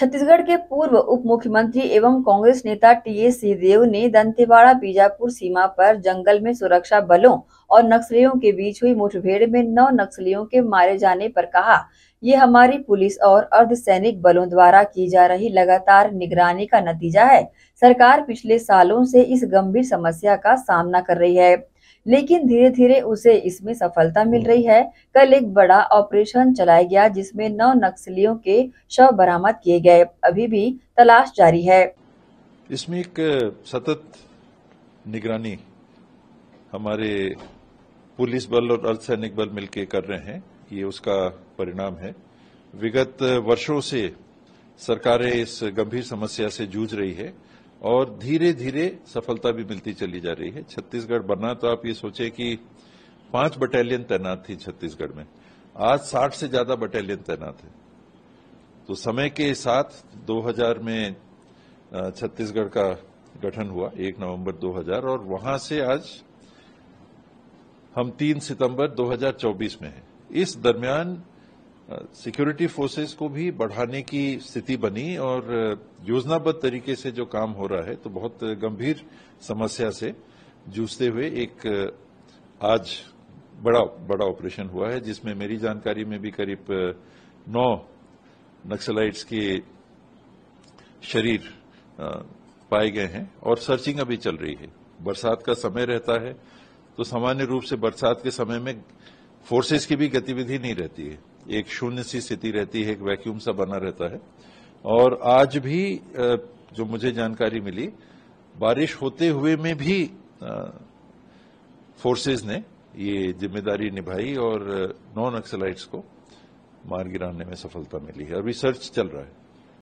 छत्तीसगढ़ के पूर्व उप मुख्यमंत्री एवं कांग्रेस नेता एस सिंहदेव ने दंतेवाड़ा बीजापुर सीमा पर जंगल में सुरक्षा बलों और नक्सलियों के बीच हुई मुठभेड़ में नौ नक्सलियों के मारे जाने पर कहा ये हमारी पुलिस और अर्धसैनिक बलों द्वारा की जा रही लगातार निगरानी का नतीजा है सरकार पिछले सालों से इस गंभीर समस्या का सामना कर रही है लेकिन धीरे धीरे उसे इसमें सफलता मिल रही है कल एक बड़ा ऑपरेशन चलाया गया जिसमें नौ नक्सलियों के शव बरामद किए गए अभी भी तलाश जारी है इसमें एक सतत निगरानी हमारे पुलिस बल और अर्धसैनिक बल मिलकर कर रहे हैं ये उसका परिणाम है विगत वर्षों से सरकारें इस गंभीर समस्या से जूझ रही है और धीरे धीरे सफलता भी मिलती चली जा रही है छत्तीसगढ़ बना तो आप ये सोचे कि पांच बटालियन तैनात थी छत्तीसगढ़ में आज साठ से ज्यादा बटालियन तैनात है तो समय के साथ 2000 में छत्तीसगढ़ का गठन हुआ 1 नवंबर 2000 और वहां से आज हम 3 सितंबर 2024 में हैं इस दरमियान सिक्योरिटी फोर्सेस को भी बढ़ाने की स्थिति बनी और योजनाबद्ध तरीके से जो काम हो रहा है तो बहुत गंभीर समस्या से जूझते हुए एक आज बड़ा बड़ा ऑपरेशन हुआ है जिसमें मेरी जानकारी में भी करीब नौ नक्सलाइट्स के शरीर पाए गए हैं और सर्चिंग अभी चल रही है बरसात का समय रहता है तो सामान्य रूप से बरसात के समय में फोर्सेस की भी गतिविधि नहीं रहती है एक शून्य सी स्थिति रहती है एक वैक्यूम सा बना रहता है और आज भी जो मुझे जानकारी मिली बारिश होते हुए में भी फोर्सेस ने ये जिम्मेदारी निभाई और नॉन नक्सलाइट्स को मार गिराने में सफलता मिली है अभी सर्च चल रहा है